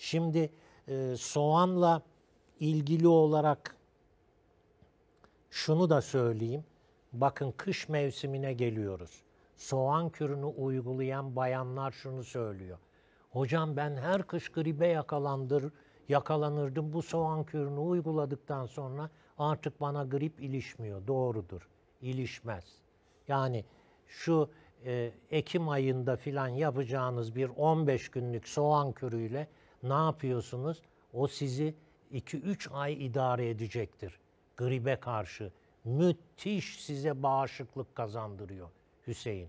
Şimdi e, soğanla ilgili olarak şunu da söyleyeyim. Bakın kış mevsimine geliyoruz. Soğan kürünü uygulayan bayanlar şunu söylüyor. Hocam ben her kış gribe yakalandır, yakalanırdım. Bu soğan kürünü uyguladıktan sonra artık bana grip ilişmiyor. Doğrudur. İlişmez. Yani şu e, Ekim ayında filan yapacağınız bir 15 günlük soğan kürüyle ne yapıyorsunuz? O sizi 2-3 ay idare edecektir. Gribe karşı müthiş size bağışıklık kazandırıyor Hüseyin.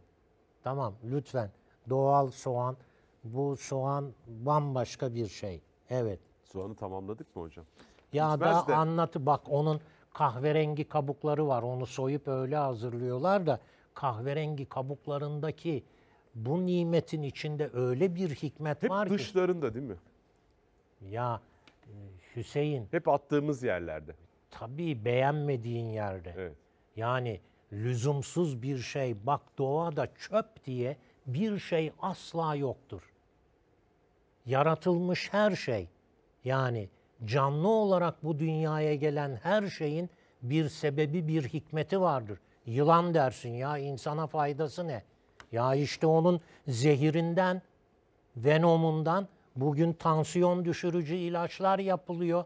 Tamam lütfen doğal soğan bu soğan bambaşka bir şey. Evet. Soğanı tamamladık mı hocam? Ya Bitmez da de. anlatı bak onun kahverengi kabukları var. Onu soyup öyle hazırlıyorlar da kahverengi kabuklarındaki bu nimetin içinde öyle bir hikmet Hep var ki. Hep dışlarında değil mi? Ya e, Hüseyin. Hep attığımız yerlerde. Tabii beğenmediğin yerde. Evet. Yani lüzumsuz bir şey bak doğada çöp diye bir şey asla yoktur. Yaratılmış her şey yani canlı olarak bu dünyaya gelen her şeyin bir sebebi bir hikmeti vardır. Yılan dersin ya insana faydası ne? Ya işte onun zehirinden, venomundan Bugün tansiyon düşürücü ilaçlar yapılıyor.